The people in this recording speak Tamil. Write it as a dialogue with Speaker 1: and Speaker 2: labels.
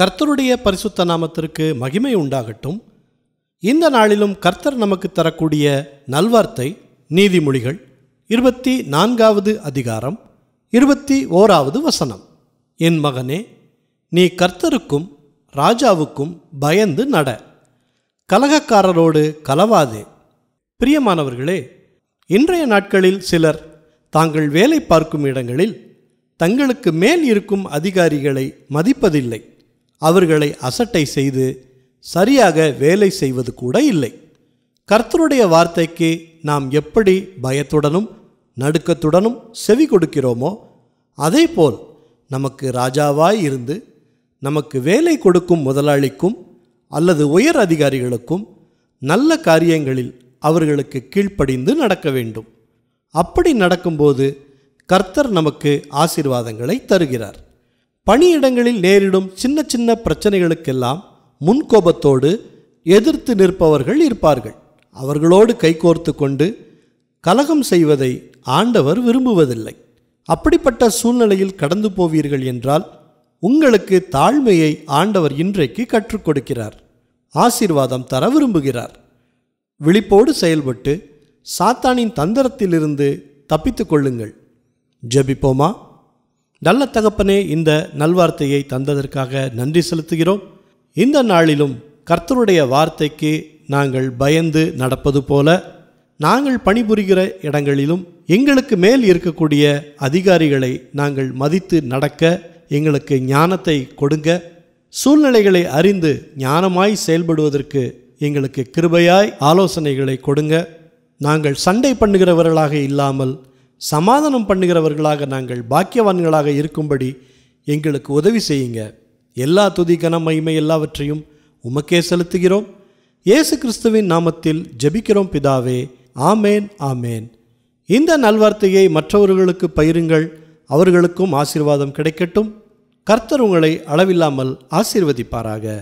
Speaker 1: கர்த்தருடைய பரிசுத்த நாமத்திற்கு மகிமை உண்டாகட்டும் இந்த நாளிலும் கர்த்தர் நமக்கு தரக்கூடிய நல்வார்த்தை நீதிமொழிகள் இருபத்தி நான்காவது அதிகாரம் இருபத்தி ஓராவது வசனம் என் மகனே நீ கர்த்தருக்கும் ராஜாவுக்கும் பயந்து நட கலகக்காரரோடு கலவாதே பிரியமானவர்களே இன்றைய நாட்களில் சிலர் தாங்கள் வேலை பார்க்கும் இடங்களில் தங்களுக்கு மேல் இருக்கும் அதிகாரிகளை மதிப்பதில்லை அவர்களை அசட்டை செய்து சரியாக வேலை செய்வது கூட இல்லை கர்த்தருடைய வார்த்தைக்கு நாம் எப்படி பயத்துடனும் நடுக்கத்துடனும் செவி கொடுக்கிறோமோ அதே போல் நமக்கு ராஜாவாய் இருந்து நமக்கு வேலை கொடுக்கும் முதலாளிக்கும் அல்லது உயர் அதிகாரிகளுக்கும் நல்ல காரியங்களில் அவர்களுக்கு கீழ்ப்படிந்து நடக்க வேண்டும் அப்படி நடக்கும்போது கர்த்தர் நமக்கு ஆசீர்வாதங்களை தருகிறார் பணியிடங்களில் நேரிடும் சின்ன சின்ன பிரச்சனைகளுக்கெல்லாம் முன்கோபத்தோடு எதிர்த்து நிற்பவர்கள் இருப்பார்கள் அவர்களோடு கைகோர்த்து கொண்டு கலகம் செய்வதை ஆண்டவர் விரும்புவதில்லை அப்படிப்பட்ட சூழ்நிலையில் கடந்து போவீர்கள் என்றால் உங்களுக்கு தாழ்மையை ஆண்டவர் இன்றைக்கு கற்றுக் கொடுக்கிறார் ஆசீர்வாதம் தர விரும்புகிறார் விழிப்போடு செயல்பட்டு சாத்தானின் தந்திரத்திலிருந்து தப்பித்து கொள்ளுங்கள் ஜபிப்போமா நல்ல தகப்பனே இந்த நல்வார்த்தையை தந்ததற்காக நன்றி செலுத்துகிறோம் இந்த நாளிலும் கர்த்தருடைய வார்த்தைக்கு நாங்கள் பயந்து நடப்பது போல நாங்கள் பணிபுரிகிற இடங்களிலும் எங்களுக்கு மேல் இருக்கக்கூடிய அதிகாரிகளை நாங்கள் மதித்து நடக்க எங்களுக்கு ஞானத்தை கொடுங்க சூழ்நிலைகளை அறிந்து ஞானமாய் செயல்படுவதற்கு எங்களுக்கு கிருபையாய் ஆலோசனைகளை கொடுங்க நாங்கள் சண்டை பண்ணுகிறவர்களாக இல்லாமல் சமாதானம் பண்ணுகிறவர்களாக நாங்கள் பாக்கியவான்களாக இருக்கும்படி எங்களுக்கு உதவி செய்யுங்க எல்லா துதி கன மகிமை எல்லாவற்றையும் உமக்கே செலுத்துகிறோம் இயேசு கிறிஸ்துவின் நாமத்தில் ஜபிக்கிறோம் பிதாவே ஆமேன் ஆமேன் இந்த நல்வார்த்தையை மற்றவர்களுக்கு பயிருங்கள் அவர்களுக்கும் ஆசீர்வாதம் கிடைக்கட்டும் கர்த்தர் உங்களை அளவில்லாமல் ஆசீர்வதிப்பாராக